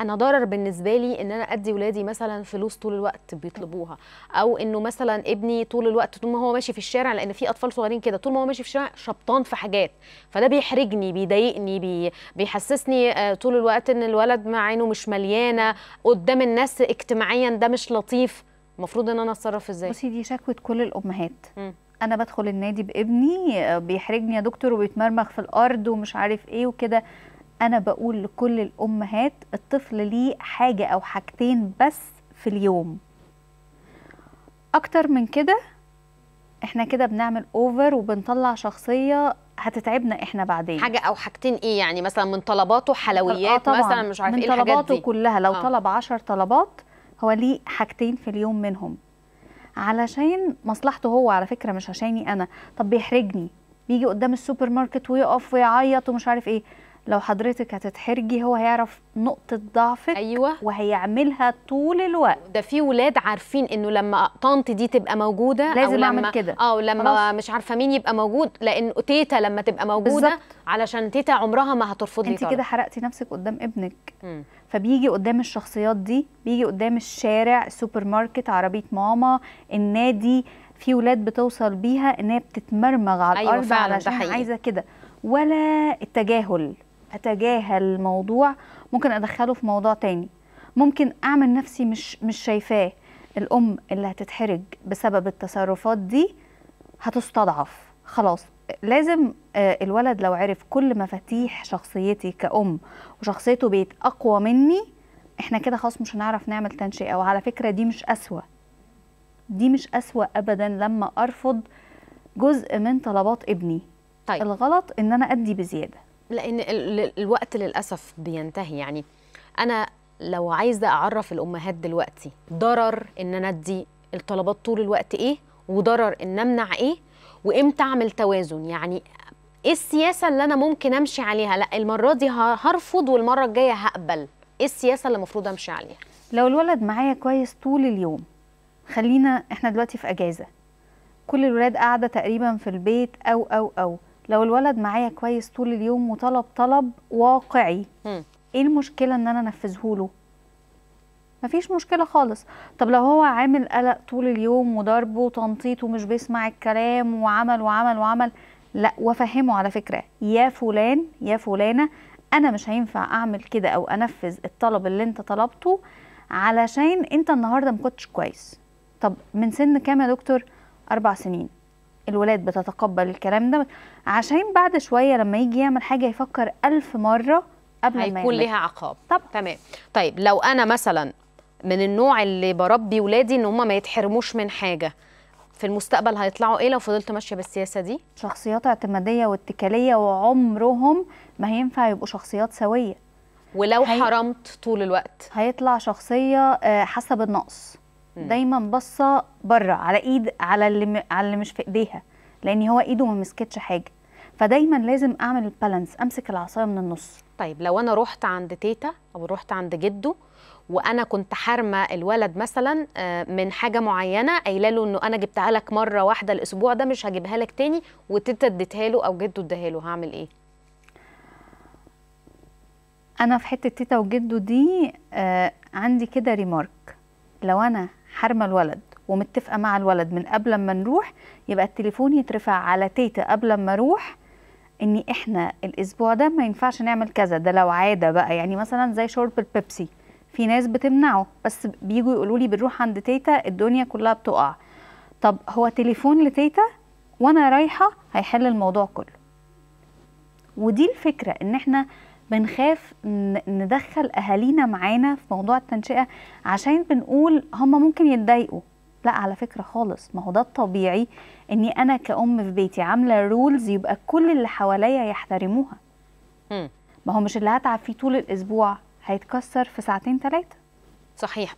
انا ضرر بالنسبه لي ان انا ادي ولادي مثلا فلوس طول الوقت بيطلبوها او انه مثلا ابني طول الوقت طول ما هو ماشي في الشارع لان في اطفال صغيرين كده طول ما هو ماشي في الشارع شبطان في حاجات فده بيحرجني بيضايقني بي... بيحسسني آه، طول الوقت ان الولد مع عينه مش مليانه قدام الناس اجتماعيا ده مش لطيف المفروض ان انا اتصرف ازاي بصي دي شكوى كل الامهات م. انا بدخل النادي بابني آه، بيحرجني يا دكتور وبيتمرمغ في الارض ومش عارف ايه وكده انا بقول لكل الامهات الطفل ليه حاجه او حاجتين بس في اليوم اكتر من كده احنا كده بنعمل اوفر وبنطلع شخصيه هتتعبنا احنا بعدين حاجه او حاجتين ايه يعني مثلا من طلباته حلويات آه مثلا مش عارف ايه الحاجات دي من طلباته كلها لو آه. طلب 10 طلبات هو ليه حاجتين في اليوم منهم علشان مصلحته هو على فكره مش عشاني انا طب بيحرجني بيجي قدام السوبر ماركت ويقف ويعيط ومش عارف ايه لو حضرتك هتتحرجي هو هيعرف نقطة ضعفك أيوة. وهيعملها طول الوقت ده في ولاد عارفين انه لما طنط دي تبقى موجودة لازم أو لما اعمل كده اه لما خلاص. مش عارفة مين يبقى موجود لان تيتا لما تبقى موجودة بالزبط. علشان تيتا عمرها ما هترفض لي انت كده حرقتي نفسك قدام ابنك م. فبيجي قدام الشخصيات دي بيجي قدام الشارع سوبر ماركت عربية ماما النادي في ولاد بتوصل بيها ان هي بتتمرمغ على أيوة الارض علشان عايزه كده ولا التجاهل اتجاهل الموضوع ممكن ادخله في موضوع تاني ممكن اعمل نفسي مش مش شايفاه الام اللي هتتحرج بسبب التصرفات دي هتستضعف خلاص لازم آه، الولد لو عرف كل مفاتيح شخصيتي كأم وشخصيته بيت أقوى مني احنا كده خلاص مش هنعرف نعمل تنشئة وعلى فكرة دي مش أسوأ دي مش أسوأ أبدا لما أرفض جزء من طلبات ابني طيب. الغلط إن أنا أدي بزيادة لان الوقت للاسف بينتهي يعني انا لو عايزه اعرف الامهات دلوقتي ضرر ان انا ادي الطلبات طول الوقت ايه وضرر ان امنع ايه وامتى اعمل توازن يعني ايه السياسه اللي انا ممكن امشي عليها لا المره دي هرفض والمره الجايه هقبل ايه السياسه اللي المفروض امشي عليها لو الولد معايا كويس طول اليوم خلينا احنا دلوقتي في اجازه كل الولاد قاعده تقريبا في البيت او او او لو الولد معايا كويس طول اليوم وطلب طلب واقعي م. ايه المشكله ان انا انفذه له مفيش مشكله خالص طب لو هو عامل قلق طول اليوم وضرب وتنطيط ومش بيسمع الكلام وعمل وعمل وعمل لا وافهمه على فكره يا فلان يا فلانه انا مش هينفع اعمل كده او انفذ الطلب اللي انت طلبته علشان انت النهارده ما كويس طب من سن كام يا دكتور اربع سنين الولاد بتتقبل الكلام ده عشان بعد شويه لما يجي يعمل حاجه يفكر ألف مره قبل ما هيكون ليها عقاب طب تمام طيب لو انا مثلا من النوع اللي بربي ولادي ان هم ما يتحرموش من حاجه في المستقبل هيطلعوا ايه لو فضلت ماشيه بالسياسه دي شخصيات اعتماديه واتكاليه وعمرهم ما هينفع يبقوا شخصيات سويه ولو هي... حرمت طول الوقت هيطلع شخصيه حاسه بالنقص دايما باصه بره على ايد على اللي على اللي مش في ايديها لان هو ايده ما مسكتش حاجه فدايما لازم اعمل البالانس امسك العصايه من النص طيب لو انا رحت عند تيتا او رحت عند جده وانا كنت حارمه الولد مثلا آه، من حاجه معينه قايله له انه انا جبتها لك مره واحده الاسبوع ده مش هجيبها لك تاني وتيتا اديتها له او جده اداها له هعمل ايه انا في حته تيتا وجده دي آه، عندي كده ريمارك لو انا حرمه الولد ومتفقه مع الولد من قبل ما نروح يبقى التليفون يترفع على تيتا قبل ما اروح ان احنا الاسبوع ده ما ينفعش نعمل كذا ده لو عاده بقى يعني مثلا زي شرب البيبسي في ناس بتمنعه بس بيجوا يقولوا لي بنروح عند تيتا الدنيا كلها بتقع طب هو تليفون لتيتا وانا رايحه هيحل الموضوع كله ودي الفكره ان احنا بنخاف ندخل اهالينا معانا في موضوع التنشئه عشان بنقول هم ممكن يتضايقوا لا على فكره خالص ما هو ده الطبيعي اني انا كأم في بيتي عامله رولز يبقى كل اللي حواليا يحترموها ما هو مش اللي هتعب فيه طول الاسبوع هيتكسر في ساعتين ثلاثه صحيح